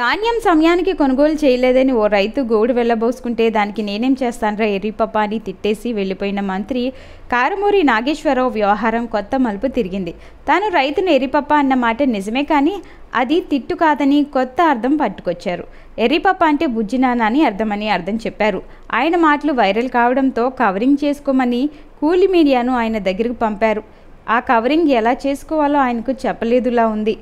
ధాన్యం సమయానికి కొనుగోలు చేయలేదని ఓ రైతు గోడు వెళ్ళబోసుకుంటే దానికి నేనేం చేస్తానరా ఎర్రిపప్ప అని తిట్టేసి వెళ్ళిపోయిన మంత్రి కారుమూరి నాగేశ్వరరావు వ్యవహారం కొత్త మలుపు తిరిగింది తాను రైతును ఎర్రిపప్ప అన్న మాట నిజమే కానీ అది తిట్టు కాదని కొత్త అర్థం పట్టుకొచ్చారు ఎర్రిపప్ప అంటే బుజ్జినానా అని అర్థమని అర్థం చెప్పారు ఆయన మాటలు వైరల్ కావడంతో కవరింగ్ చేసుకోమని కూలి మీడియాను ఆయన దగ్గరకు పంపారు ఆ కవరింగ్ ఎలా చేసుకోవాలో ఆయనకు చెప్పలేదులా ఉంది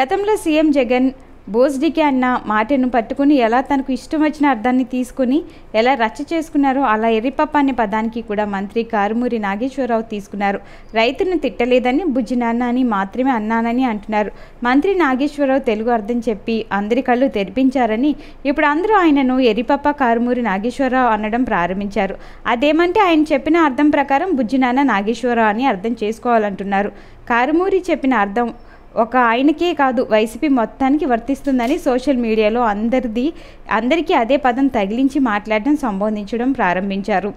గతంలో సీఎం జగన్ బోస్డికి అన్న మాటను పట్టుకుని ఎలా తనకు ఇష్టం వచ్చిన అర్థాన్ని తీసుకుని ఎలా రచ్చ చేసుకున్నారో అలా ఎర్రిపప్ప అనే పదానికి కూడా మంత్రి కారుమూరి నాగేశ్వరరావు తీసుకున్నారు రైతును తిట్టలేదని బుజ్జినాన్న అని మాత్రమే అన్నానని అంటున్నారు మంత్రి నాగేశ్వరరావు తెలుగు అర్థం చెప్పి అందరి కళ్ళు తెరిపించారని ఇప్పుడు అందరూ ఆయనను ఎర్రిపప్ప కారుమూరి నాగేశ్వరరావు అనడం ప్రారంభించారు అదేమంటే ఆయన చెప్పిన అర్థం ప్రకారం బుజ్జినాన్న నాగేశ్వరరావు అని అర్థం చేసుకోవాలంటున్నారు కారుమూరి చెప్పిన అర్థం ఒక ఆయనకే కాదు వైసీపీ మొత్తానికి వర్తిస్తుందని సోషల్ మీడియాలో అందరిది అందరికీ అదే పదం తగిలించి మాట్లాడడం సంబోధించడం ప్రారంభించారు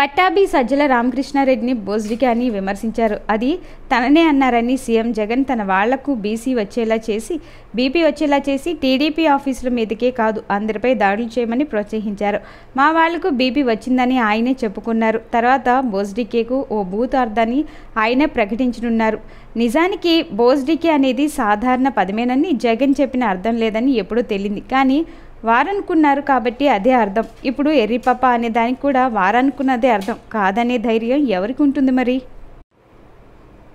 పట్టాభి సజ్జల రామకృష్ణారెడ్డిని బోజ్డికి అని విమర్శించారు అది తననే అన్నారని సీఎం జగన్ తన వాళ్లకు బీసీ వచ్చేలా చేసి బీపీ వచ్చేలా చేసి టీడీపీ ఆఫీసుల మీదకే కాదు అందరిపై దాడులు చేయమని ప్రోత్సహించారు మా వాళ్లకు బీపీ వచ్చిందని ఆయనే చెప్పుకున్నారు తర్వాత బోజ్డికేకు ఓ బూత్ అర్థాన్ని ఆయన ప్రకటించనున్నారు నిజానికి బోజ్డికే అనేది సాధారణ పదమేనని జగన్ చెప్పిన అర్థం లేదని ఎప్పుడూ తెలియంది కానీ వారనుకున్నారు కాబట్టి అదే అర్థం ఇప్పుడు ఎర్రిపప్ప అనే దానికి కూడా వారనుకున్నదే అర్థం కాదనే ధైర్యం ఎవరికి ఉంటుంది మరి